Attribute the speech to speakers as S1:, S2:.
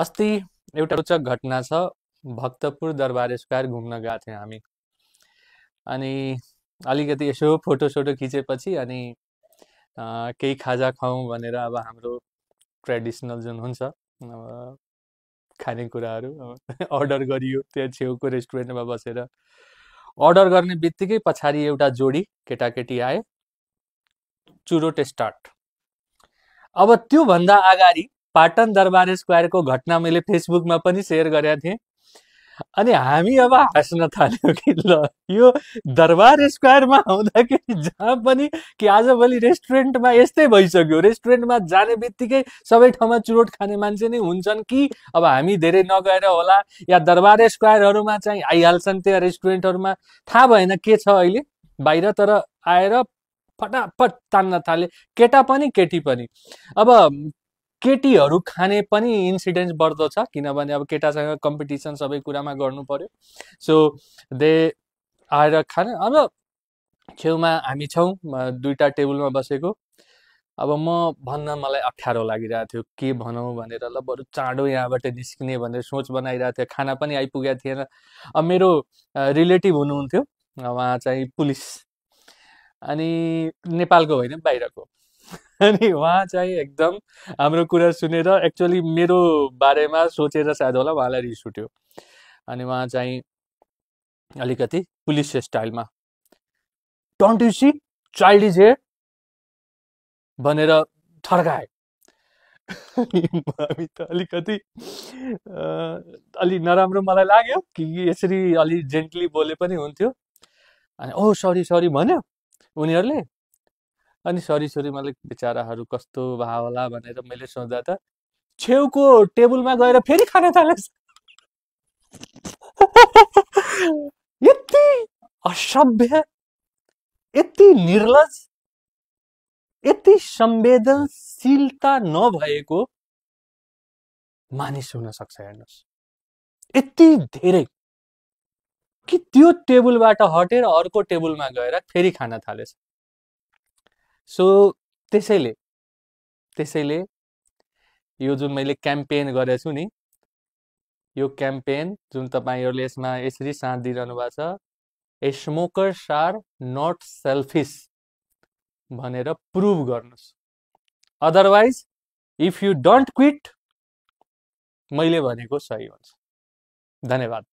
S1: अस्ति एउटा रोचक घटना छ भक्तपुर दरबार स्क्वायर घुम्न गएको थियौँ हामी अनि अलिकति यसो फोटोसोटो खिचेपछि अनि केही खाजा खाउँ भनेर अब हाम्रो ट्रेडिसनल जुन हुन्छ अब खानेकुराहरू अर्डर गरियो त्यहाँ छेउको रेस्टुरेन्टमा बसेर अर्डर गर्ने बित्तिकै पछाडि एउटा जोडी केटाकेटी आए चुरोटे स्टार्ट अब त्योभन्दा अगाडि पाटन दरबार स्क्वायरको घटना मैले फेसबुकमा पनि सेयर गरेका थिएँ अनि हामी अब हाँस्न थाल्यो कि ल यो दरबार स्क्वायरमा आउँदाखेरि जहाँ पनि कि आजभोलि रेस्टुरेन्टमा यस्तै भइसक्यो रेस्टुरेन्टमा जाने बित्तिकै सबै ठाउँमा चुरोट खाने मान्छे नै हुन्छन् कि अब हामी धेरै नगएर होला या दरबार स्क्वायरहरूमा चाहिँ आइहाल्छन् त्यहाँ रेस्टुरेन्टहरूमा थाहा भएन के छ अहिले बाहिर तर आएर फटाफट तान्न थाले केटा पनि केटी पनि अब केटीहरू खाने पनि इन्सिडेन्ट बढ्दछ किनभने अब केटासँग कम्पिटिसन सबै कुरामा गर्नु पऱ्यो सो दे आएर खान अब छेउमा हामी छौँ दुईवटा टेबलमा बसेको अब म भन्न मलाई अप्ठ्यारो लागिरहेको थियो के भनौँ भनेर ल बरु चाँडो यहाँबाट निस्किने भनेर सोच बनाइरहेको थियो खाना पनि आइपुगेको थिएन अब मेरो रिलेटिभ हुनुहुन्थ्यो उहाँ चाहिँ पुलिस अनि नेपालको होइन बाहिरको अनि उहाँ चाहिँ एकदम हाम्रो कुरा सुनेर एक्चुअली मेरो बारेमा सोचेर सायद होला उहाँलाई रिस उठ्यो अनि उहाँ चाहिँ अलिकति पुलिस स्टाइलमा don't you see child is here भनेर थर्काए हामी त अलिकति अलि नराम्रो मलाई लाग्यो कि यसरी अलि जेन्टली बोले पनि हुन्थ्यो अनि ओ सरी सरी भन्यो उनीहरूले अनि सरी मैले बिचराहरू कस्तो भा होला भनेर मैले सोच्दा त छेउको टेबलमा गएर फेरि खान थालेछ यति असभ्य यति निर्लज यति संवेदनशीलता नभएको मानिस हुन सक्छ हेर्नुहोस् यति धेरै कि त्यो टेबलबाट हटेर अर्को टेबलमा गएर फेरि खान थालेछ सो त्यसैले त्यसैले यो जुन मैले क्याम्पेन गरेको छु नि यो क्याम्पेन जुन तपाईँहरूले यसमा यसरी साथ दिइरहनु भएको छ a smokers are not selfish भनेर प्रुभ गर्नुहोस् otherwise if you don't quit मैले भनेको सही हुन्छ धन्यवाद